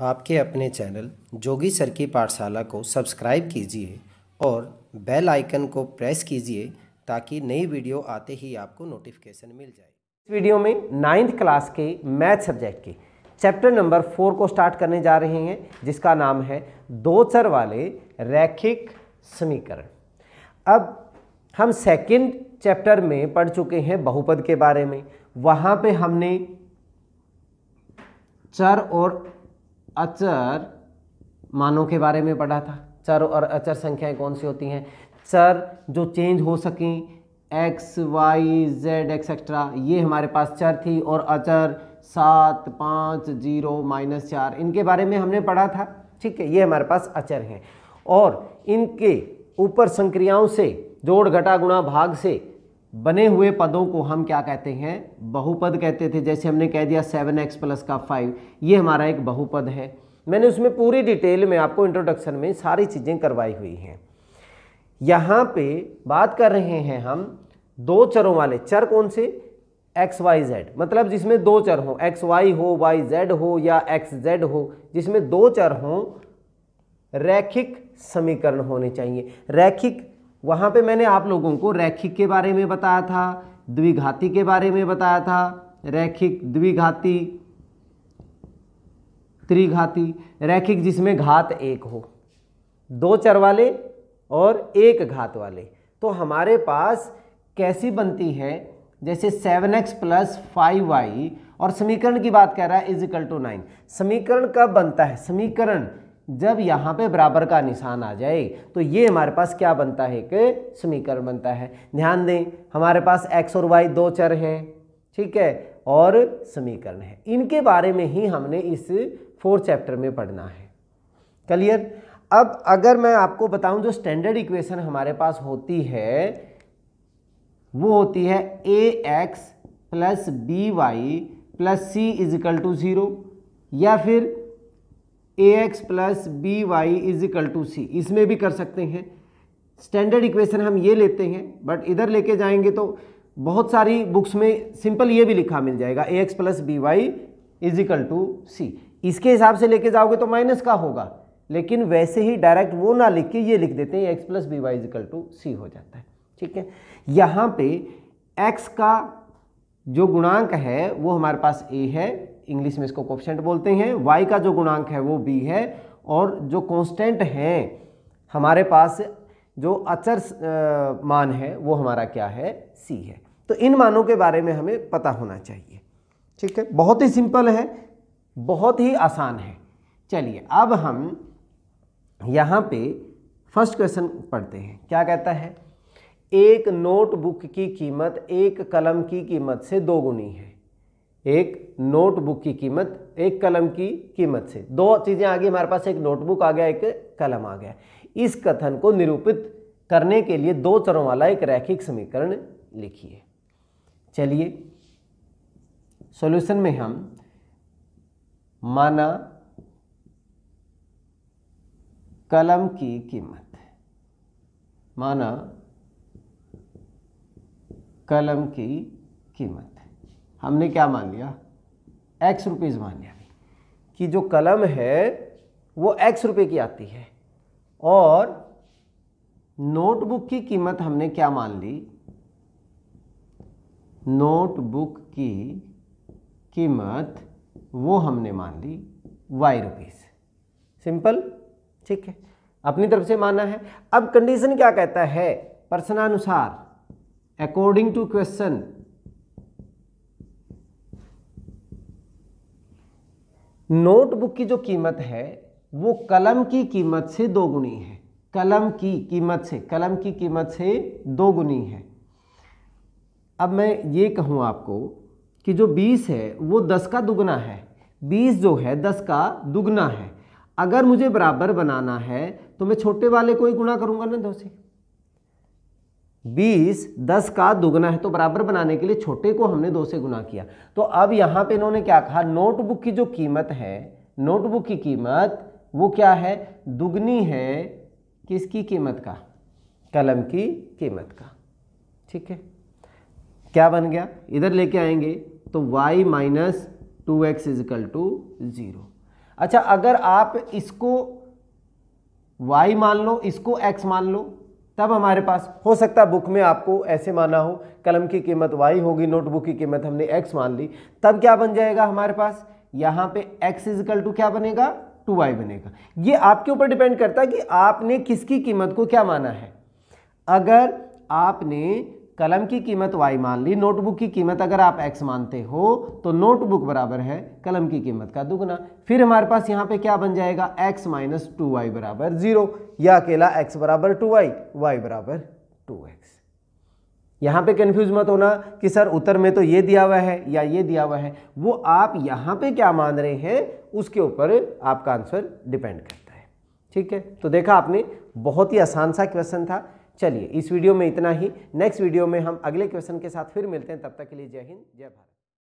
आपके अपने चैनल जोगी सर की पाठशाला को सब्सक्राइब कीजिए और बेल आइकन को प्रेस कीजिए ताकि नई वीडियो आते ही आपको नोटिफिकेशन मिल जाए इस वीडियो में नाइन्थ क्लास के मैथ सब्जेक्ट के चैप्टर नंबर फोर को स्टार्ट करने जा रहे हैं जिसका नाम है दो चर वाले रैखिक समीकरण अब हम सेकंड चैप्टर में पढ़ चुके हैं बहुपद के बारे में वहाँ पे हमने चर और अचर मानों के बारे में पढ़ा था चर और अचर संख्याएं कौन सी होती हैं चर जो चेंज हो सकें एक्स वाई जेड एक्सेट्रा ये हमारे पास चर थी और अचर सात पाँच जीरो माइनस चार इनके बारे में हमने पढ़ा था ठीक है ये हमारे पास अचर हैं और इनके ऊपर संक्रियाओं से जोड़ घटा गुणा भाग से बने हुए पदों को हम क्या कहते हैं बहुपद कहते थे जैसे हमने कह दिया सेवन एक्स प्लस का फाइव ये हमारा एक बहुपद है मैंने उसमें पूरी डिटेल में आपको इंट्रोडक्शन में सारी चीज़ें करवाई हुई हैं यहाँ पे बात कर रहे हैं हम दो चरों वाले चर कौन से एक्स वाई जेड मतलब जिसमें दो चर हों एक्स वाई हो वाई जेड हो या एक्स जेड हो जिसमें दो चर हों रैखिक समीकरण होने चाहिए रैखिक वहाँ पे मैंने आप लोगों को रैखिक के बारे में बताया था द्विघाती के बारे में बताया था रैखिक द्विघाती त्रिघाती रैखिक जिसमें घात एक हो दो चर वाले और एक घात वाले तो हमारे पास कैसी बनती है जैसे seven X plus five Y और समीकरण की बात कर रहा है इज इक्वल टू नाइन समीकरण कब बनता है समीकरण जब यहाँ पे बराबर का निशान आ जाए तो ये हमारे पास क्या बनता है कि समीकरण बनता है ध्यान दें हमारे पास एक्स और वाई दो चर हैं ठीक है और समीकरण है इनके बारे में ही हमने इस फोर्थ चैप्टर में पढ़ना है क्लियर अब अगर मैं आपको बताऊं जो स्टैंडर्ड इक्वेशन हमारे पास होती है वो होती है A X plus B Y plus C is equal to zero या फिर A X plus B Y is equal to C इसमें भी कर सकते हैं स्टैंडर्ड इक्वेशन हम ये लेते हैं बट इधर लेके जाएंगे तो बहुत सारी बुक्स में सिंपल ये भी लिखा मिल जाएगा A X plus B Y is equal to C इसके हिसाब से लेके जाओगे तो माइनस का होगा लेकिन वैसे ही डायरेक्ट वो ना लिख के ये लिख देते हैं X plus B Y is equal to C हो जाता है ठीक है यहाँ पे एक्स का जो गुणांक है वो हमारे पास ए है इंग्लिश में इसको कोफिशेंट बोलते हैं वाई का जो गुणांक है वो बी है और जो कॉन्स्टेंट हैं हमारे पास जो अचर मान है वो हमारा क्या है सी है तो इन मानों के बारे में हमें पता होना चाहिए ठीक है बहुत ही सिंपल है बहुत ही आसान है चलिए अब हम यहाँ पे फर्स्ट क्वेश्चन पढ़ते हैं क्या कहता है एक नोटबुक की कीमत एक कलम की कीमत से दोगुनी है एक नोटबुक की कीमत एक कलम की कीमत से दो चीज़ें आ गई हमारे पास एक नोटबुक आ गया एक कलम आ गया इस कथन को निरूपित करने के लिए दो चरों वाला एक रैखिक समीकरण लिखिए चलिए सॉल्यूशन में हम माना कलम की कीमत माना कलम की कीमत हमने क्या मान लिया एक्स रुपीज़ मान लिया कि जो कलम है वो एक्स रुपये की आती है और नोटबुक की कीमत हमने क्या मान ली नोटबुक की कीमत वो हमने मान ली वाई रुपीज़ सिंपल ठीक है अपनी तरफ से माना है अब कंडीशन क्या कहता है प्रश्नानुसार according to question नोटबुक की जो कीमत है वो कलम की कीमत से दोगुनी है कलम की कीमत से कलम की कीमत से दोगुनी है अब मैं ये कहूँ आपको कि जो 20 है वो 10 का दुगना है 20 जो है 10 का दुगना है अगर मुझे बराबर बनाना है तो मैं छोटे वाले को ही गुणा करूँगा ना दो से बीस दस का दुगना है तो बराबर बनाने के लिए छोटे को हमने दो से गुना किया तो अब यहाँ पे इन्होंने क्या कहा नोटबुक की जो कीमत है नोटबुक की कीमत वो क्या है दुगनी है किसकी कीमत का कलम की कीमत का ठीक है क्या बन गया इधर लेके आएंगे तो y minus two X is equal to zero अच्छा अगर आप इसको y मान लो इसको x मान लो तब हमारे पास हो सकता है बुक में आपको ऐसे माना हो कलम की कीमत वाई होगी नोटबुक की कीमत हमने एक्स मान ली तब क्या बन जाएगा हमारे पास यहाँ पे एक्स इजिकल टू क्या बनेगा टू वाई बनेगा ये आपके ऊपर डिपेंड करता है कि आपने किसकी कीमत को क्या माना है अगर आपने कलम की कीमत वाई मान ली नोटबुक की कीमत अगर आप एक्स मानते हो तो नोटबुक बराबर है कलम की कीमत का दुगना फिर हमारे पास यहाँ पे क्या बन जाएगा एक्स माइनस टू वाई बराबर जीरो या अकेला एक्स बराबर टू वाई वाई बराबर टू एक्स यहाँ पे कंफ्यूज मत होना कि सर उत्तर में तो ये दिया हुआ है या ये दिया हुआ है वो आप यहाँ पे क्या मान रहे हैं उसके ऊपर आपका आंसर डिपेंड करता है ठीक है तो देखा आपने बहुत ही आसान सा क्वेश्चन था चलिए इस वीडियो में इतना ही नेक्स्ट वीडियो में हम अगले क्वेश्चन के साथ फिर मिलते हैं तब तक के लिए जय हिंद जय भारत